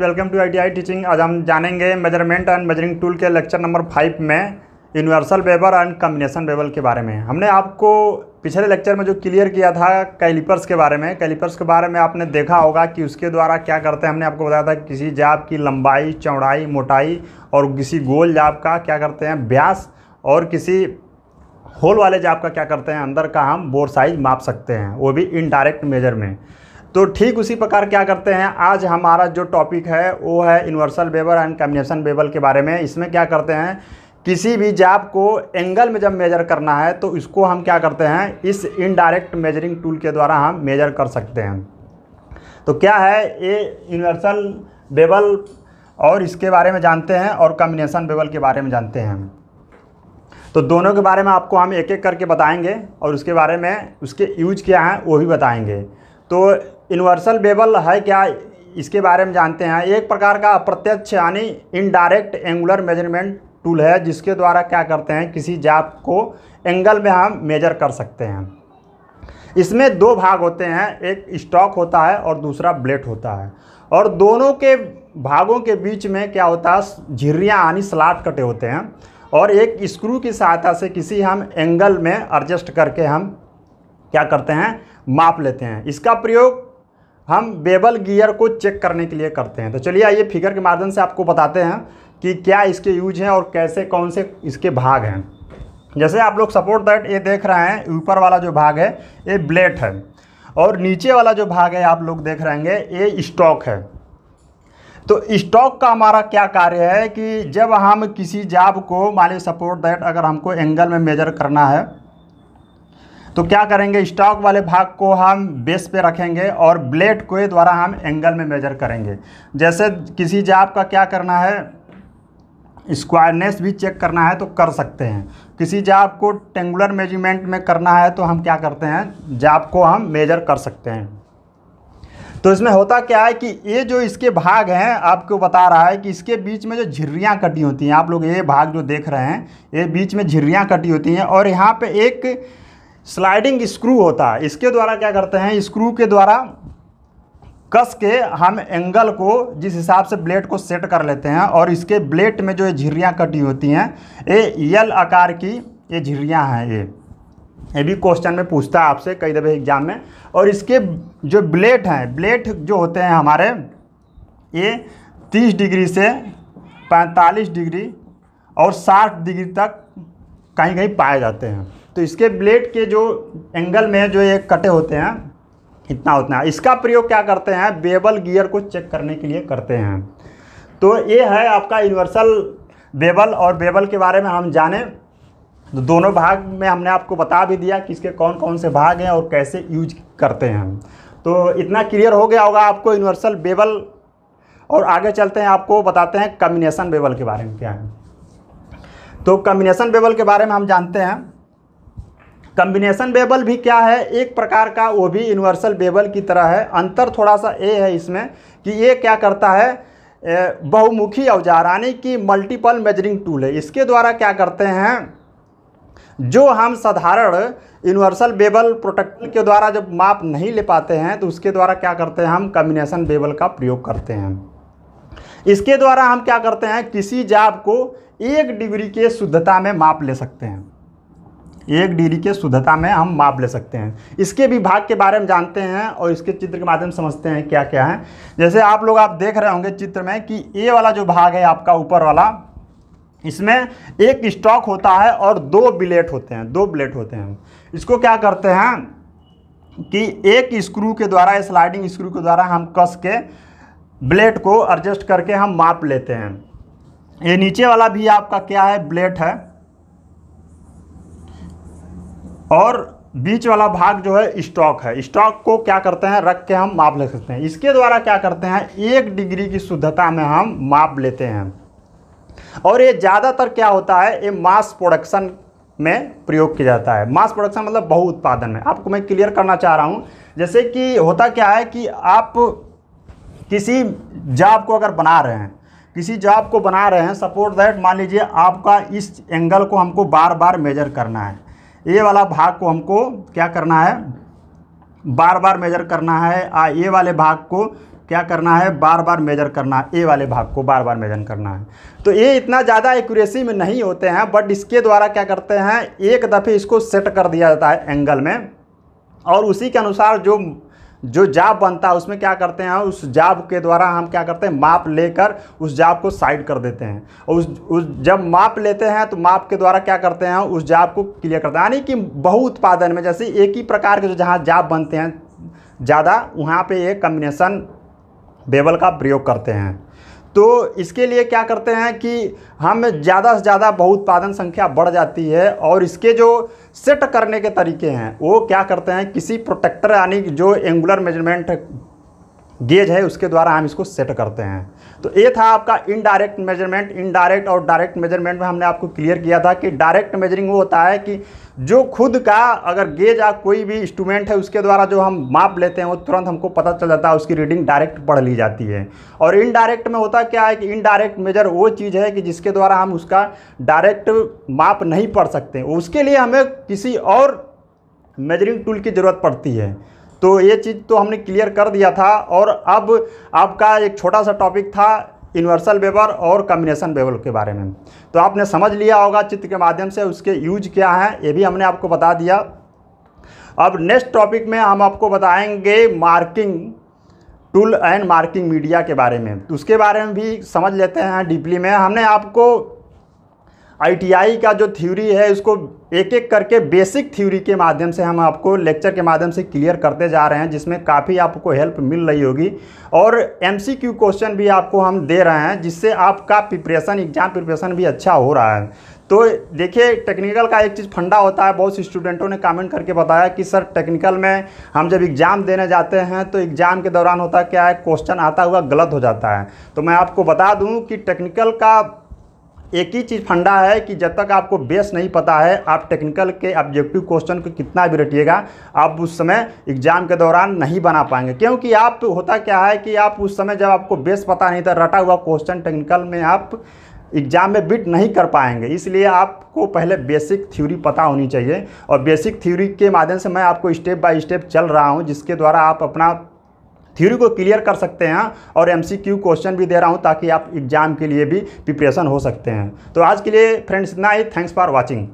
welcome to ITI teaching आज हम जानेंगे मेजरमेंट एंड मेजरिंग टूल के लेक्चर नंबर फाइव में universal bevel and combination bevel के बारे में हमने आपको पिछले लेक्चर में जो क्लियर किया था कैलिपर्स के बारे में कैलिपर्स के बारे में आपने देखा होगा कि उसके द्वारा क्या करते हैं हमने आपको बताया था किसी जाप की लंबाई चौड़ाई मोटाई और किसी गोल जाप का क्या करते हैं ब्यास और किसी होल वाले जाप का क्या करते हैं अंदर का हम बोर साइज माप सकते हैं वो भी इनडायरेक्ट मेजर में तो ठीक उसी प्रकार क्या करते हैं आज हमारा जो टॉपिक है वो है universal bevel and combination bevel के बारे में इसमें क्या करते हैं किसी भी जाप को एंगल में जब मेजर करना है तो इसको हम क्या करते हैं इस इनडायरेक्ट मेजरिंग टूल के द्वारा हम मेजर कर सकते हैं तो क्या है ये यूनिवर्सल बेबल और इसके बारे में जानते हैं और कम्बिनेशन बेबल के बारे में जानते हैं तो दोनों के बारे में आपको हम एक एक करके बताएंगे और उसके बारे में उसके यूज क्या हैं वो भी बताएंगे तो यूनिवर्सल बेबल है क्या इसके बारे में जानते हैं एक प्रकार का अप्रत्यक्ष यानी इनडायरेक्ट एंगुलर मेजरमेंट टूल है जिसके द्वारा क्या करते हैं किसी जाप को एंगल में हम मेजर कर सकते हैं इसमें दो भाग होते हैं एक स्टॉक होता है और दूसरा ब्लेट होता है और दोनों के भागों के बीच में क्या होता है झिर्रियाँ यानी स्लाट कटे होते हैं और एक स्क्रू की सहायता से किसी हम एंगल में एडजस्ट करके हम क्या करते हैं माप लेते हैं इसका प्रयोग हम बेबल गियर को चेक करने के लिए करते हैं तो चलिए आइए फिगर के माध्यम से आपको बताते हैं कि क्या इसके यूज हैं और कैसे कौन से इसके भाग हैं जैसे आप लोग सपोर्ट दैट ये देख रहे हैं ऊपर वाला जो भाग है ये ब्लेट है और नीचे वाला जो भाग है आप लोग देख रहेंगे ये स्टॉक है तो स्टॉक का हमारा क्या कार्य है कि जब हम किसी जाब को मान लीजिए सपोर्ट दैट अगर हमको एंगल में मेजर करना है तो क्या करेंगे स्टॉक वाले भाग को हम बेस पे रखेंगे और ब्लेड के द्वारा हम एंगल में मेजर करेंगे जैसे किसी जाप का क्या करना है स्क्वायरनेस भी चेक करना है तो कर सकते हैं किसी जाप को टेंगुलर मेजरमेंट में करना है तो हम क्या करते हैं जाप को हम मेजर कर सकते हैं तो इसमें होता क्या है कि ये जो इसके भाग हैं आपको बता रहा है कि इसके बीच में जो झिर्रियाँ कटी होती हैं आप लोग ये भाग जो देख रहे हैं ये बीच में झिर्रियाँ कटी होती हैं और यहाँ पर एक स्लाइडिंग स्क्रू होता है इसके द्वारा क्या करते हैं स्क्रू के द्वारा कस के हम एंगल को जिस हिसाब से ब्लेड को सेट कर लेते हैं और इसके ब्लेड में जो ये झिर्रियाँ कटी होती हैं ये यल आकार की ये झिरियाँ हैं ये ये भी क्वेश्चन में पूछता है आपसे कई दफ़े एग्जाम में और इसके जो ब्लेड हैं ब्लेड जो होते हैं हमारे ये 30 डिग्री से 45 डिग्री और 60 डिग्री तक कहीं कहीं पाए जाते हैं तो इसके ब्लेड के जो एंगल में जो ये कटे होते हैं इतना उतना इसका प्रयोग क्या करते हैं बेबल गियर को चेक करने के लिए करते हैं तो ये है आपका यूनिवर्सल बेबल और बेबल के बारे में हम जाने तो दोनों भाग में हमने आपको बता भी दिया कि इसके कौन कौन से भाग हैं और कैसे यूज करते हैं तो इतना क्लियर हो गया होगा आपको यूनिवर्सल बेबल और आगे चलते हैं आपको बताते हैं कम्बिनेशन बेबल के बारे में क्या है तो कम्बिनेशन बेबल के बारे में हम जानते हैं कम्बिनेशन बेबल भी क्या है एक प्रकार का वो भी यूनिवर्सल बेबल की तरह है अंतर थोड़ा सा ये है इसमें कि ये क्या करता है बहुमुखी औजार यानी कि मल्टीपल मेजरिंग टूल है इसके द्वारा क्या करते हैं जो हम साधारण यूनिवर्सल बेबल प्रोटेक्टर के द्वारा जब माप नहीं ले पाते हैं तो उसके द्वारा क्या करते हैं हम कम्बिनेसन बेबल का प्रयोग करते हैं इसके द्वारा हम क्या करते हैं किसी जाब को एक डिग्री के शुद्धता में माप ले सकते हैं एक डिग्री के शुद्धता में हम माप ले सकते हैं इसके भी भाग के बारे में जानते हैं और इसके चित्र के माध्यम समझते हैं क्या क्या है जैसे आप लोग आप देख रहे होंगे चित्र में कि ए वाला जो भाग है आपका ऊपर वाला इसमें एक स्टॉक होता है और दो ब्लेट होते हैं दो ब्लेट होते हैं इसको क्या करते हैं कि एक स्क्रू के द्वारा स्लाइडिंग स्क्रू के द्वारा हम कस के ब्लेड को एडजस्ट करके हम माप लेते हैं ये नीचे वाला भी आपका क्या है ब्लेड है और बीच वाला भाग जो है स्टॉक है स्टॉक को क्या करते हैं रख के हम माप ले सकते हैं इसके द्वारा क्या करते हैं एक डिग्री की शुद्धता में हम माप लेते हैं और ये ज़्यादातर क्या होता है ये मास प्रोडक्शन में प्रयोग किया जाता है मास प्रोडक्शन मतलब बहु उत्पादन में आपको मैं क्लियर करना चाह रहा हूँ जैसे कि होता क्या है कि आप किसी जॉब को अगर बना रहे हैं किसी जॉब को बना रहे हैं सपोर्ट दैट मान लीजिए आपका इस एंगल को हमको बार बार मेजर करना है ये वाला भाग को हमको क्या करना है बार बार मेजर करना है आ ये वाले भाग को क्या करना है बार बार मेजर करना है ए वाले भाग को बार बार मेजर करना है तो ये इतना ज़्यादा एक्यूरेसी में नहीं होते हैं बट इसके द्वारा क्या करते हैं एक दफ़े इसको सेट कर दिया जाता है एंगल में और उसी के अनुसार जो जो जाब बनता है उसमें क्या करते हैं उस जाब के द्वारा हम क्या करते हैं माप लेकर उस जाब को साइड कर देते हैं और उस, उस जब माप लेते हैं तो माप के द्वारा क्या करते हैं उस जाब को क्लियर करते हैं यानी कि बहु उत्पादन में जैसे एक ही प्रकार के जो जहाँ जाब बनते हैं ज़्यादा वहाँ पर एक कम्बिनेशन बेबल का प्रयोग करते हैं तो इसके लिए क्या करते हैं कि हम ज़्यादा से ज़्यादा बहुउत्पादन संख्या बढ़ जाती है और इसके जो सेट करने के तरीके हैं वो क्या करते हैं किसी प्रोटेक्टर यानी जो एंगुलर मेजरमेंट गेज है उसके द्वारा हम इसको सेट करते हैं तो ये था आपका इनडायरेक्ट मेजरमेंट इनडायरेक्ट और डायरेक्ट मेजरमेंट में हमने आपको क्लियर किया था कि डायरेक्ट मेजरिंग वो होता है कि जो खुद का अगर गेज या कोई भी इंस्ट्रूमेंट है उसके द्वारा जो हम माप लेते हैं वो तुरंत हमको पता चल जाता है उसकी रीडिंग डायरेक्ट पढ़ ली जाती है और इनडायरेक्ट में होता क्या है कि इनडायरेक्ट मेजर वो चीज़ है कि जिसके द्वारा हम उसका डायरेक्ट माप नहीं पढ़ सकते उसके लिए हमें किसी और मेजरिंग टूल की ज़रूरत पड़ती है तो ये चीज़ तो हमने क्लियर कर दिया था और अब आपका एक छोटा सा टॉपिक था यूनिवर्सल वेबर और कम्बिनेशन बेबल के बारे में तो आपने समझ लिया होगा चित्र के माध्यम से उसके यूज क्या हैं ये भी हमने आपको बता दिया अब नेक्स्ट टॉपिक में हम आपको बताएंगे marking tool and marking media के बारे में तो उसके बारे में भी समझ लेते हैं डीपली में हमने आपको आईटीआई का जो थ्योरी है उसको एक एक करके बेसिक थ्योरी के माध्यम से हम आपको लेक्चर के माध्यम से क्लियर करते जा रहे हैं जिसमें काफ़ी आपको हेल्प मिल रही होगी और एमसीक्यू क्वेश्चन भी आपको हम दे रहे हैं जिससे आपका प्रिपरेशन एग्जाम प्रिपरेशन भी अच्छा हो रहा है तो देखिए टेक्निकल का एक चीज़ फंडा होता है बहुत से स्टूडेंटों ने कमेंट करके बताया कि सर टेक्निकल में हम जब एग्ज़ाम देने जाते हैं तो एग्ज़ाम के दौरान होता क्या है क्वेश्चन आता हुआ गलत हो जाता है तो मैं आपको बता दूं कि टेक्निकल का एक ही चीज़ फंडा है कि जब तक आपको बेस नहीं पता है आप टेक्निकल के ऑब्जेक्टिव क्वेश्चन को कितना भी रटिएगा आप उस समय एग्ज़ाम के दौरान नहीं बना पाएंगे क्योंकि आप होता क्या है कि आप उस समय जब आपको बेस पता नहीं था रटा हुआ क्वेश्चन टेक्निकल में आप एग्ज़ाम में बिट नहीं कर पाएंगे इसलिए आपको पहले बेसिक थ्योरी पता होनी चाहिए और बेसिक थ्योरी के माध्यम से मैं आपको स्टेप बाय स्टेप चल रहा हूँ जिसके द्वारा आप अपना थ्योरी को क्लियर कर सकते हैं और एम क्वेश्चन भी दे रहा हूँ ताकि आप एग्जाम के लिए भी प्रिपरेशन हो सकते हैं तो आज के लिए फ्रेंड्स इतना ही थैंक्स फॉर वॉचिंग